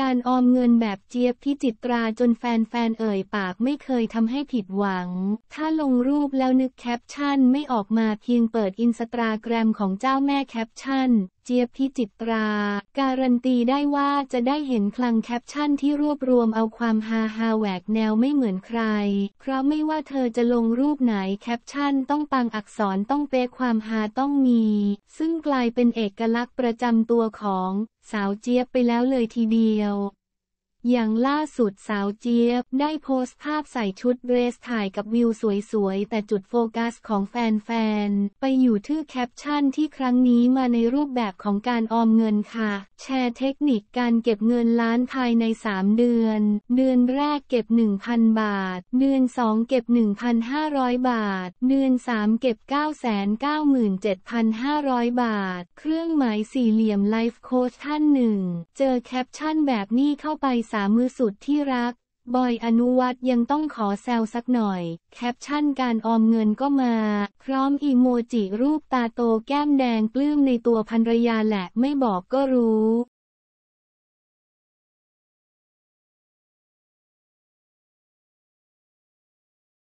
การออมเงินแบบเจี๊ยบพิจิตราจนแฟนๆเอ่ยปากไม่เคยทำให้ผิดหวัง ถ้าลงรูปแล้วนึกแคปชั่นไม่ออกมาเพียงเปิดอินสตาแกรมของเจ้าแม่แคปชั่นเจี๊ยบพิจิตรา การันตีได้ว่าจะได้เห็นคลังแคปชั่นที่รวบรวมเอาความฮาฮาแหวกแนวไม่เหมือนใคร เพราะไม่ว่าเธอจะลงรูปไหนแคปชั่นต้องปังอักษรต้องเป๊ะความฮาต้องมี ซึ่งกลายเป็นเอกลักษณ์ประจำตัวของ สาวเจี๊ยบไปแล้วเลยทีเดียวอย่างล่าสุดสาวเจี๊ยบ ได้โพสต์ภาพใส่ชุดเรสถ่ายกับวิวสวยๆ แต่จุดโฟกัสของแฟนๆ ไปอยู่ที่แคปชั่นที่ครั้งนี้มาในรูปแบบของการออมเงินค่ะ แชร์เทคนิคการเก็บเงินล้านภายใน 3 เดือน เดือนแรกเก็บ 1,000 บาท เดือน 2 เก็บ 1,500 บาท เดือน 3 เก็บ997,500 บาท เครื่องหมายสี่เหลี่ยมไลฟ์โค้ชท่านหนึ่งเจอแคปชั่นแบบนี้เข้าไปษามือสุดที่รัก บอยอนุวัตยังต้องขอแซวสักหน่อย แคปชั่นการออมเงินก็มา พร้อมอีโมจิรูปตาโตแก้มแดงปลื้มในตัวภรรยาแหละไม่บอกก็รู้